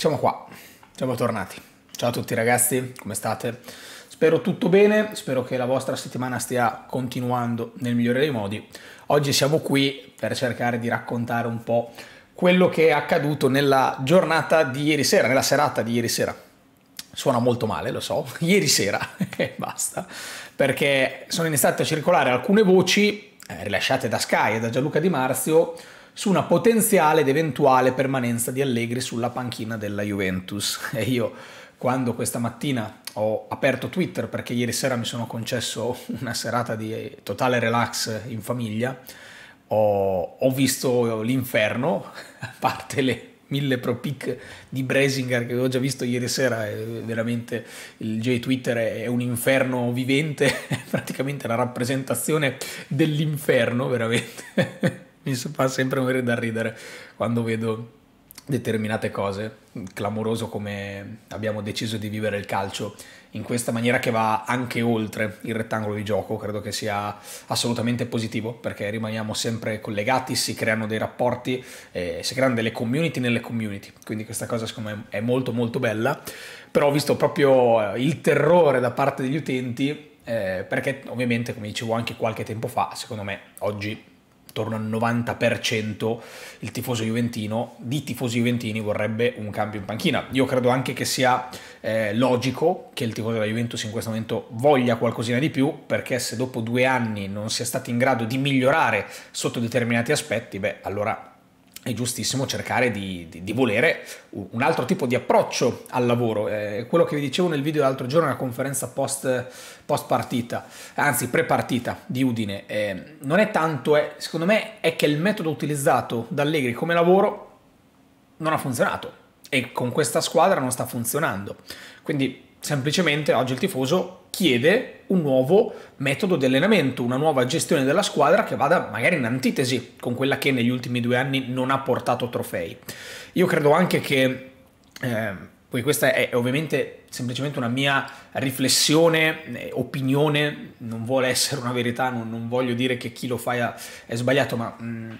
Siamo qua, siamo tornati. Ciao a tutti ragazzi, come state? Spero tutto bene, spero che la vostra settimana stia continuando nel migliore dei modi. Oggi siamo qui per cercare di raccontare un po' quello che è accaduto nella giornata di ieri sera, nella serata di ieri sera. Suona molto male, lo so, ieri sera e basta, perché sono iniziate a circolare alcune voci eh, rilasciate da Sky e da Gianluca Di Marzio su una potenziale ed eventuale permanenza di Allegri sulla panchina della Juventus. E io quando questa mattina ho aperto Twitter perché ieri sera mi sono concesso una serata di totale relax in famiglia, ho, ho visto l'inferno, a parte le mille pro pick di Bresinger che avevo già visto ieri sera, veramente il J Twitter è un inferno vivente, è praticamente la rappresentazione dell'inferno, veramente mi fa sempre morire da ridere quando vedo determinate cose, clamoroso come abbiamo deciso di vivere il calcio in questa maniera che va anche oltre il rettangolo di gioco, credo che sia assolutamente positivo perché rimaniamo sempre collegati, si creano dei rapporti, eh, si creano delle community nelle community, quindi questa cosa secondo me è molto molto bella, però ho visto proprio eh, il terrore da parte degli utenti eh, perché ovviamente come dicevo anche qualche tempo fa, secondo me oggi intorno al 90% il tifoso juventino, di tifosi juventini vorrebbe un cambio in panchina. Io credo anche che sia eh, logico che il tifoso della Juventus in questo momento voglia qualcosina di più, perché se dopo due anni non si è stati in grado di migliorare sotto determinati aspetti, beh, allora è giustissimo cercare di, di, di, volere un altro tipo di approccio al lavoro. Eh, quello che vi dicevo nel video l'altro giorno, una conferenza post, post partita, anzi pre-partita di Udine, eh, non è tanto, è, secondo me, è che il metodo utilizzato da Allegri come lavoro non ha funzionato e con questa squadra non sta funzionando. Quindi semplicemente oggi il tifoso chiede un nuovo metodo di allenamento, una nuova gestione della squadra che vada magari in antitesi con quella che negli ultimi due anni non ha portato trofei. Io credo anche che, eh, poi questa è ovviamente semplicemente una mia riflessione, eh, opinione, non vuole essere una verità, non, non, voglio dire che chi lo fa è sbagliato, ma... Mm,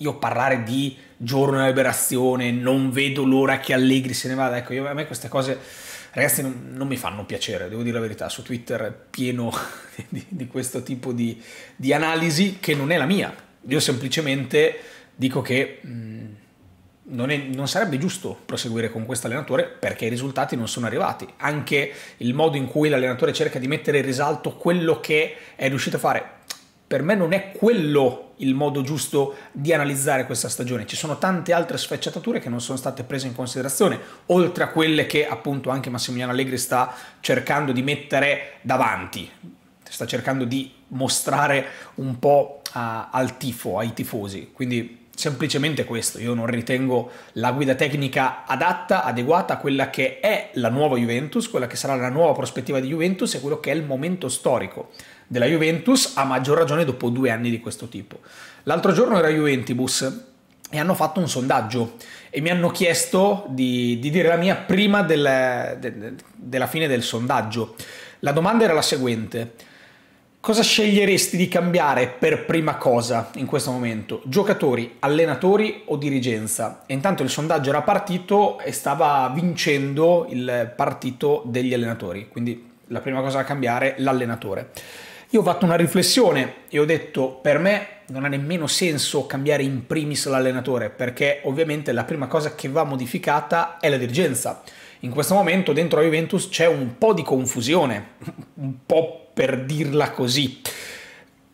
io parlare di giorno della liberazione, non vedo l'ora che Allegri se ne vada, ecco, io, a me queste cose ragazzi non, non, mi fanno piacere, devo dire la verità, su Twitter è pieno di, di questo tipo di, di, analisi che non è la mia, io semplicemente dico che mh, mm, non, è, non, sarebbe giusto proseguire con questo allenatore perché i risultati non sono arrivati, anche il modo in cui l'allenatore cerca di mettere in risalto quello che è riuscito a fare per me non è quello il modo giusto di analizzare questa stagione. Ci sono tante altre sfaccettature che non sono state prese in considerazione, oltre a quelle che appunto anche Massimiliano Allegri sta cercando di mettere davanti, sta cercando di mostrare un po' a, al tifo, ai tifosi. Quindi semplicemente questo, io non ritengo la guida tecnica adatta, adeguata a quella che è la nuova Juventus, quella che sarà la nuova prospettiva di Juventus e quello che è il momento storico della Juventus, a maggior ragione dopo due anni di questo tipo. L'altro giorno era Juventus e hanno fatto un sondaggio e mi hanno chiesto di, di dire la mia prima del, de, della fine del sondaggio. La domanda era la seguente. Cosa sceglieresti di cambiare per prima cosa in questo momento? Giocatori, allenatori o dirigenza? E intanto il sondaggio era partito e stava vincendo il partito degli allenatori, quindi la prima cosa da cambiare l'allenatore. Io ho fatto una riflessione e ho detto per me non ha nemmeno senso cambiare in primis l'allenatore perché ovviamente la prima cosa che va modificata è la dirigenza. In questo momento dentro la Juventus c'è un po' di confusione, un po' per dirla così,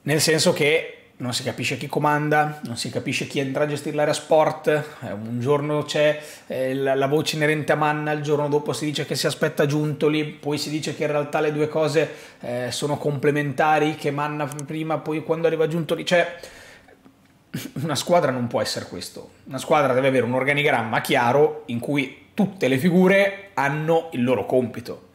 nel senso che non si capisce chi comanda, non si capisce chi entra a gestire l'area sport, eh, un giorno c'è eh, la voce inerente a Manna, il giorno dopo si dice che si aspetta Giuntoli, poi si dice che in realtà le due cose eh, sono complementari, che Manna prima, poi quando arriva Giuntoli, cioè una squadra non può essere questo, una squadra deve avere un organigramma chiaro in cui tutte le figure hanno il loro compito.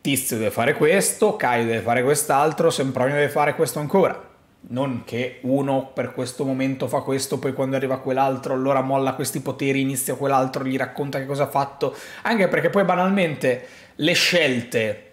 Tizio deve fare questo, Caio deve fare quest'altro, Sempronio deve fare questo ancora non che uno per questo momento fa questo, poi quando arriva quell'altro allora molla questi poteri, inizia quell'altro, gli racconta che cosa ha fatto, anche perché poi banalmente le scelte,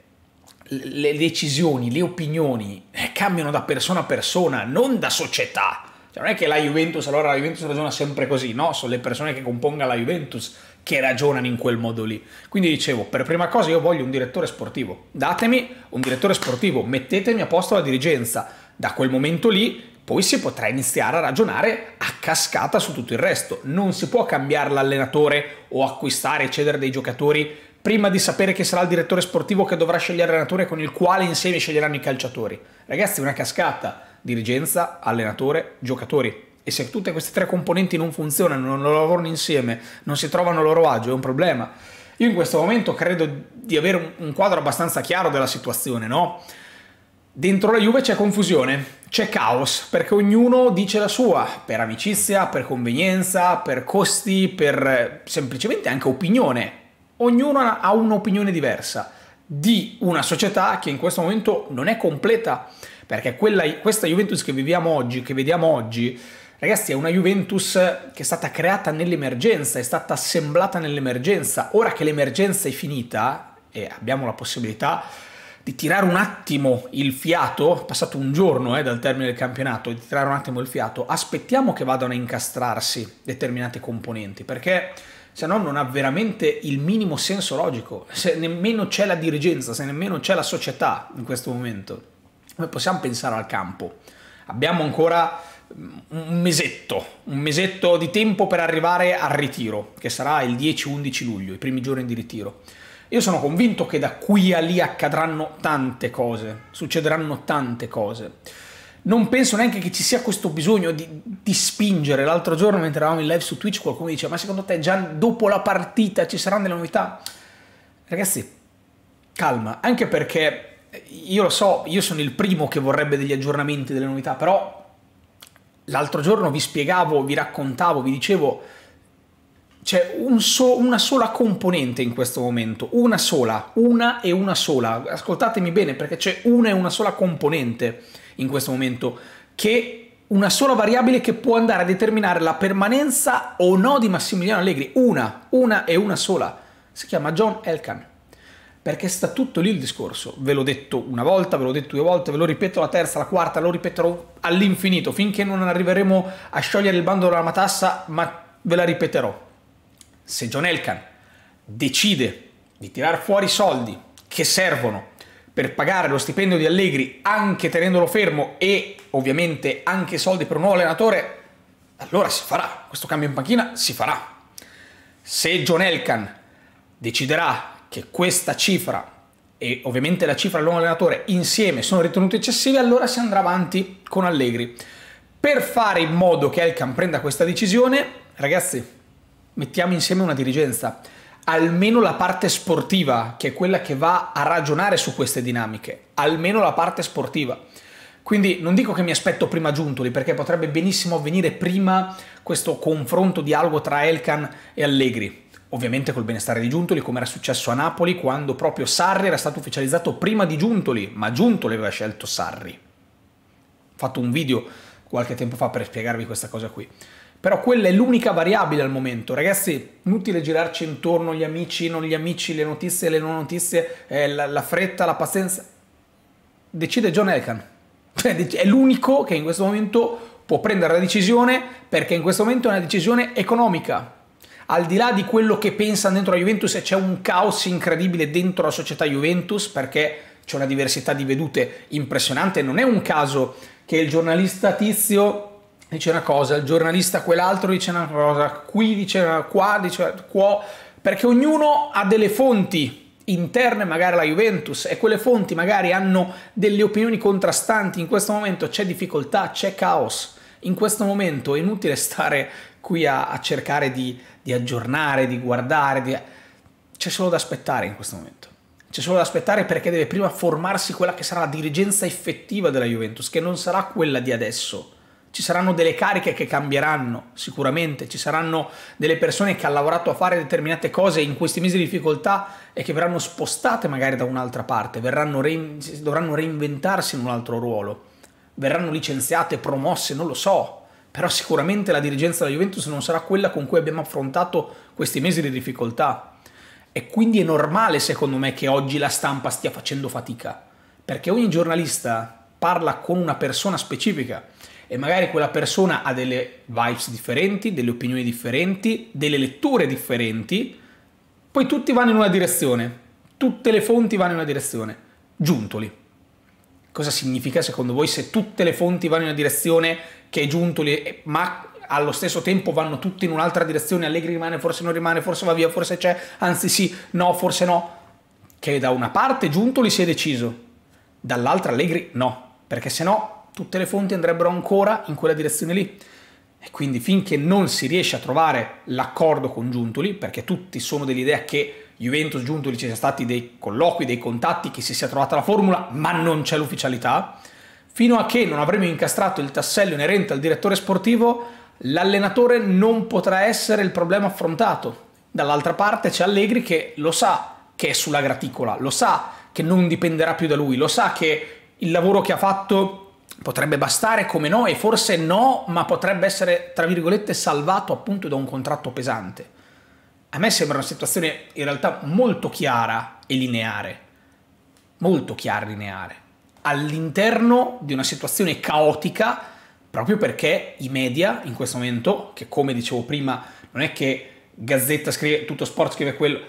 le decisioni, le opinioni eh, cambiano da persona a persona, non da società. Cioè, non è che la Juventus, allora la Juventus ragiona sempre così, no? Sono le persone che compongono la Juventus che ragionano in quel modo lì. Quindi dicevo, per prima cosa io voglio un direttore sportivo. Datemi un direttore sportivo, mettetemi a posto la dirigenza da quel momento lì poi si potrà iniziare a ragionare a cascata su tutto il resto. Non si può cambiare l'allenatore o acquistare e cedere dei giocatori prima di sapere che sarà il direttore sportivo che dovrà scegliere l'allenatore con il quale insieme sceglieranno i calciatori. Ragazzi, una cascata. Dirigenza, allenatore, giocatori. E se tutte queste tre componenti non funzionano, non lavorano insieme, non si trovano a loro agio, è un problema. Io in questo momento credo di avere un quadro abbastanza chiaro della situazione, no? Dentro la Juve c'è confusione, c'è caos, perché ognuno dice la sua, per amicizia, per convenienza, per costi, per eh, semplicemente anche opinione. Ognuno ha un'opinione diversa di una società che in questo momento non è completa, perché quella, questa Juventus che viviamo oggi, che vediamo oggi, Ragazzi, è una Juventus che è stata creata nell'emergenza, è stata assemblata nell'emergenza. Ora che l'emergenza è finita e abbiamo la possibilità di tirare un attimo il fiato, è passato un giorno eh, dal termine del campionato, di tirare un attimo il fiato, aspettiamo che vadano a incastrarsi determinate componenti, perché se no non ha veramente il minimo senso logico, se nemmeno c'è la dirigenza, se nemmeno c'è la società in questo momento, come possiamo pensare al campo? Abbiamo ancora mm, un mesetto, un mesetto di tempo per arrivare al ritiro, che sarà il 10-11 luglio, i primi giorni di ritiro. Io sono convinto che da qui a lì accadranno tante cose, succederanno tante cose. Non penso neanche che ci sia questo bisogno di, di spingere. L'altro giorno, mentre eravamo in live su Twitch, qualcuno diceva: Ma secondo te, già dopo la partita ci saranno delle novità? Ragazzi, calma, anche perché eh, io lo so, io sono il primo che vorrebbe degli aggiornamenti, delle novità, però l'altro giorno vi spiegavo, vi raccontavo, vi dicevo c'è un so, una sola componente in questo momento, una sola, una e una sola. Ascoltatemi bene perché c'è una e una sola componente in questo momento che una sola variabile che può andare a determinare la permanenza o no di Massimiliano Allegri, una, una e una sola. Si chiama John Elkan. Perché sta tutto lì il discorso. Ve l'ho detto una volta, ve l'ho detto due volte, ve lo ripeto la terza, la quarta, lo ripeterò all'infinito finché non arriveremo a sciogliere il bando della matassa, ma ve la ripeterò se John Elkan decide di tirar fuori i soldi che servono per pagare lo stipendio di Allegri anche tenendolo fermo e ovviamente anche soldi per un nuovo allenatore, allora si farà, questo cambio in panchina si farà. Se John Elkan deciderà che questa cifra e ovviamente la cifra del nuovo allenatore insieme sono ritenute eccessive, allora si andrà avanti con Allegri. Per fare in modo che Elkan prenda questa decisione, ragazzi, mettiamo insieme una dirigenza, almeno la parte sportiva, che è quella che va a ragionare su queste dinamiche, almeno la parte sportiva. Quindi non dico che mi aspetto prima Giuntoli, perché potrebbe benissimo avvenire prima questo confronto, dialogo tra Elkan e Allegri. Ovviamente col benestare di Giuntoli, come era successo a Napoli, quando proprio Sarri era stato ufficializzato prima di Giuntoli, ma Giuntoli aveva scelto Sarri. Ho fatto un video qualche tempo fa per spiegarvi questa cosa qui. Però quella è l'unica variabile al momento, ragazzi. Inutile girarci intorno gli amici, non gli amici, le notizie, le non notizie, eh, la, la, fretta, la pazienza. Decide John Elkan. Cioè, è l'unico che in questo momento può prendere la decisione perché in questo momento è una decisione economica. Al di là di quello che pensa dentro la Juventus e c'è un caos incredibile dentro la società Juventus perché c'è una diversità di vedute impressionante, non è un caso che il giornalista tizio dice una cosa, il giornalista quell'altro dice una cosa, qui dice una qua, dice qua, perché ognuno ha delle fonti interne magari alla Juventus e quelle fonti magari hanno delle opinioni contrastanti, in questo momento c'è difficoltà, c'è caos, in questo momento è inutile stare qui a, a cercare di, di, aggiornare, di guardare, di... c'è solo da aspettare in questo momento. C'è solo da aspettare perché deve prima formarsi quella che sarà la dirigenza effettiva della Juventus, che non sarà quella di adesso ci saranno delle cariche che cambieranno, sicuramente, ci saranno delle persone che hanno lavorato a fare determinate cose in questi mesi di difficoltà e che verranno spostate magari da un'altra parte, rein... dovranno reinventarsi in un altro ruolo, verranno licenziate, promosse, non lo so, però sicuramente la dirigenza della Juventus non sarà quella con cui abbiamo affrontato questi mesi di difficoltà. E quindi è normale, secondo me, che oggi la stampa stia facendo fatica, perché ogni giornalista parla con una persona specifica e magari quella persona ha delle vibes differenti, delle opinioni differenti, delle letture differenti, poi tutti vanno in una direzione, tutte le fonti vanno in una direzione, Giuntoli. Cosa significa secondo voi se tutte le fonti vanno in una direzione che è Giuntoli, eh, ma allo stesso tempo vanno tutte in un'altra direzione, Allegri rimane, forse non rimane, forse va via, forse c'è, anzi sì, no, forse no. Che da una parte Giuntoli si è deciso, dall'altra Allegri no, perché se no tutte le fonti andrebbero ancora in quella direzione lì. E quindi finché non si riesce a trovare l'accordo con Giuntoli, perché tutti sono dell'idea che Juventus Giuntoli ci siano stati dei colloqui, dei contatti, che si sia trovata la formula, ma non c'è l'ufficialità, fino a che non avremo incastrato il tassello inerente al direttore sportivo, l'allenatore non potrà essere il problema affrontato. Dall'altra parte c'è Allegri che lo sa che è sulla graticola, lo sa che non dipenderà più da lui, lo sa che il lavoro che ha fatto potrebbe bastare come no e forse no, ma potrebbe essere, tra virgolette, salvato appunto da un contratto pesante. A me sembra una situazione in realtà molto chiara e lineare, molto chiara e lineare, all'interno di una situazione caotica proprio perché i media in questo momento, che come dicevo prima, non è che Gazzetta scrive, tutto sport scrive quello,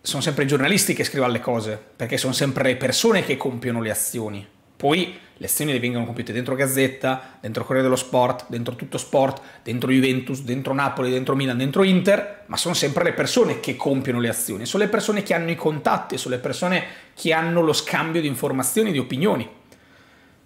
sono sempre i giornalisti che scrivono le cose, perché sono sempre le persone che compiono le azioni poi le azioni le vengono compiute dentro Gazzetta, dentro Corriere dello Sport, dentro tutto sport, dentro Juventus, dentro Napoli, dentro Milan, dentro Inter, ma sono sempre le persone che compiono le azioni, sono le persone che hanno i contatti, sono le persone che hanno lo scambio di informazioni, di opinioni.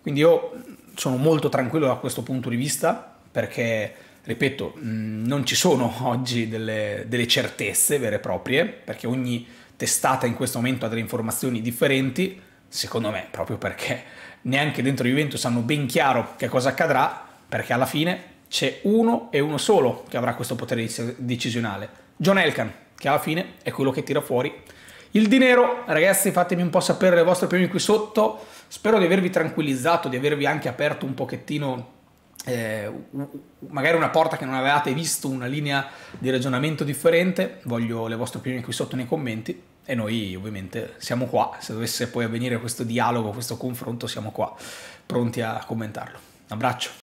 Quindi io sono molto tranquillo da questo punto di vista perché ripeto, mm, non ci sono oggi delle, delle, certezze vere e proprie, perché ogni testata in questo momento ha delle informazioni differenti, secondo me, proprio perché neanche dentro Juventus hanno ben chiaro che cosa accadrà, perché alla fine c'è uno e uno solo che avrà questo potere decisionale, John Elkan, che alla fine è quello che tira fuori il dinero. Ragazzi, fatemi un po' sapere le vostre opinioni qui sotto, spero di avervi tranquillizzato, di avervi anche aperto un pochettino eh, magari una porta che non avevate visto, una linea di ragionamento differente, voglio le vostre opinioni qui sotto nei commenti e noi ovviamente siamo qua, se dovesse poi avvenire questo dialogo, questo confronto, siamo qua, pronti a commentarlo. Un abbraccio.